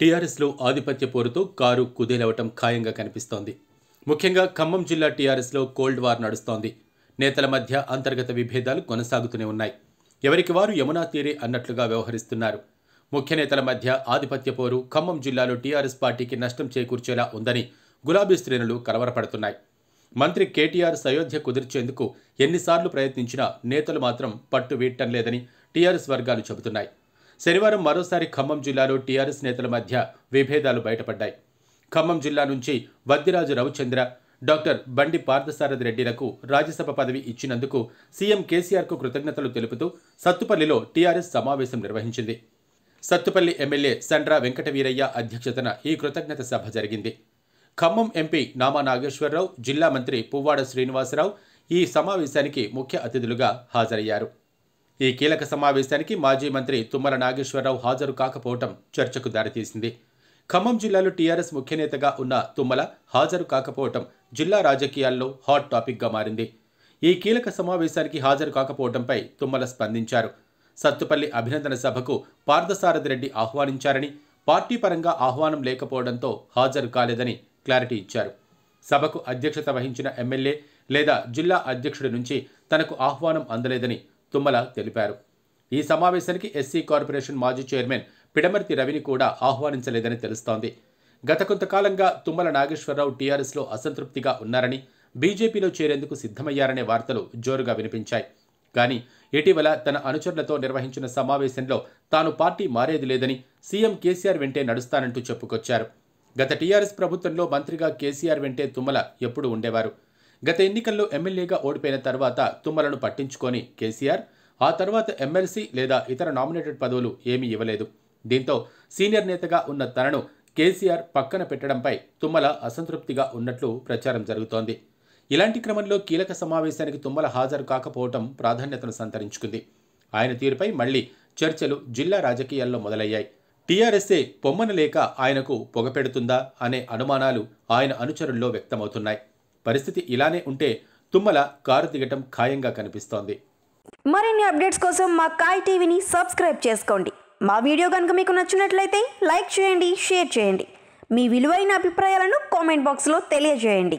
టీఆర్ఎస్లో ఆధిపత్య పోరుతో కారు కుదేలవటం ఖాయంగా కనిపిస్తోంది ముఖ్యంగా ఖమ్మం జిల్లా టీఆర్ఎస్లో కోల్డ్ వార్ నడుస్తోంది నేతల మధ్య అంతర్గత విభేదాలు కొనసాగుతూనే ఉన్నాయి ఎవరికి వారు యమునా తీరే అన్నట్లుగా వ్యవహరిస్తున్నారు ముఖ్య నేతల మధ్య ఆధిపత్య పోరు ఖమ్మం జిల్లాలో టీఆర్ఎస్ పార్టీకి నష్టం చేకూర్చేలా ఉందని గులాబీ శ్రేణులు కలవరపడుతున్నాయి మంత్రి కేటీఆర్ సయోధ్య కుదిర్చేందుకు ఎన్నిసార్లు ప్రయత్నించినా నేతలు మాత్రం పట్టు వీడటం లేదని టీఆర్ఎస్ వర్గాలు చెబుతున్నాయి శనివారం మరోసారి ఖమ్మం జిల్లాలో టీఆర్ఎస్ నేతల మధ్య విభేదాలు బయటపడ్డాయి ఖమ్మం జిల్లా నుంచి వద్దిరాజు రవిచంద్ర డాక్టర్ బండి పార్థసారథి రెడ్డిలకు రాజ్యసభ పదవి ఇచ్చినందుకు సీఎం కేసీఆర్కు కృతజ్ఞతలు తెలుపుతూ సత్తుపల్లిలో టీఆర్ఎస్ సమావేశం నిర్వహించింది సత్తుపల్లి ఎమ్మెల్యే సండ్రా వెంకటవీరయ్య అధ్యక్షతన ఈ కృతజ్ఞత సభ జరిగింది ఖమ్మం ఎంపీ నామా నాగేశ్వరరావు జిల్లా మంత్రి పువ్వాడ శ్రీనివాసరావు ఈ సమావేశానికి ముఖ్య అతిథులుగా హాజరయ్యారు ఈ కీలక సమావేశానికి మాజీ మంత్రి తుమ్మల నాగేశ్వరరావు హాజరు కాకపోవటం చర్చకు దారితీసింది ఖమ్మం జిల్లాలో టీఆర్ఎస్ ముఖ్యనేతగా ఉన్న తుమ్మల హాజరు కాకపోవటం జిల్లా రాజకీయాల్లో హాట్ టాపిక్గా మారింది ఈ కీలక సమావేశానికి హాజరు కాకపోవడంపై తుమ్మల స్పందించారు సత్తుపల్లి అభినందన సభకు పార్థసారథి రెడ్డి ఆహ్వానించారని పార్టీ పరంగా ఆహ్వానం లేకపోవడంతో హాజరు కాలేదని క్లారిటీ ఇచ్చారు సభకు అధ్యక్షత వహించిన ఎమ్మెల్యే లేదా జిల్లా అధ్యక్షుడి నుంచి తనకు ఆహ్వానం అందలేదని తుమ్మల తెలిపారు ఈ సమావేశానికి ఎస్సీ కార్పొరేషన్ మాజీ చైర్మన్ పిడమర్తి రవిని కూడా ఆహ్వానించలేదని తెలుస్తోంది గత కొంతకాలంగా తుమ్మల నాగేశ్వరరావు టీఆర్ఎస్లో అసంతృప్తిగా ఉన్నారని బీజేపీలో చేరేందుకు సిద్ధమయ్యారనే వార్తలు జోరుగా వినిపించాయి కానీ ఇటీవల తన అనుచరులతో నిర్వహించిన సమావేశంలో తాను పార్టీ మారేది లేదని సీఎం కేసీఆర్ వెంటే నడుస్తానంటూ చెప్పుకొచ్చారు గత టీఆర్ఎస్ ప్రభుత్వంలో మంత్రిగా కేసీఆర్ వెంటే తుమ్మల ఎప్పుడూ ఉండేవారు గత ఎన్నికల్లో ఎమ్మెల్యేగా ఓడిపోయిన తర్వాత తుమ్మలను పట్టించుకొని కేసీఆర్ ఆ తర్వాత ఎమ్మెల్సీ లేదా ఇతర నామినేటెడ్ పదవులు ఏమీ ఇవ్వలేదు దీంతో సీనియర్ నేతగా ఉన్న తనను కేసీఆర్ పక్కన పెట్టడంపై తుమ్మల అసంతృప్తిగా ఉన్నట్లు ప్రచారం జరుగుతోంది ఇలాంటి క్రమంలో కీలక సమావేశానికి తుమ్మల హాజరు కాకపోవటం ప్రాధాన్యతను సంతరించుకుంది ఆయన తీరుపై మళ్లీ చర్చలు జిల్లా రాజకీయాల్లో మొదలయ్యాయి టీఆర్ఎస్ఏ పొమ్మన లేక ఆయనకు పొగపెడుతుందా అనే అనుమానాలు ఆయన అనుచరుల్లో వ్యక్తమవుతున్నాయి పరిస్థితి ఇలానే ఉంటే తుమ్మల కారు దిగటం ఖాయంగా కనిపిస్తోంది మరిన్ని అప్డేట్స్ కోసం మా కాయ్ టీవీని సబ్స్క్రైబ్ చేసుకోండి మా వీడియో కనుక మీకు నచ్చినట్లయితే లైక్ చేయండి షేర్ చేయండి మీ విలువైన అభిప్రాయాలను కామెంట్ బాక్స్లో తెలియజేయండి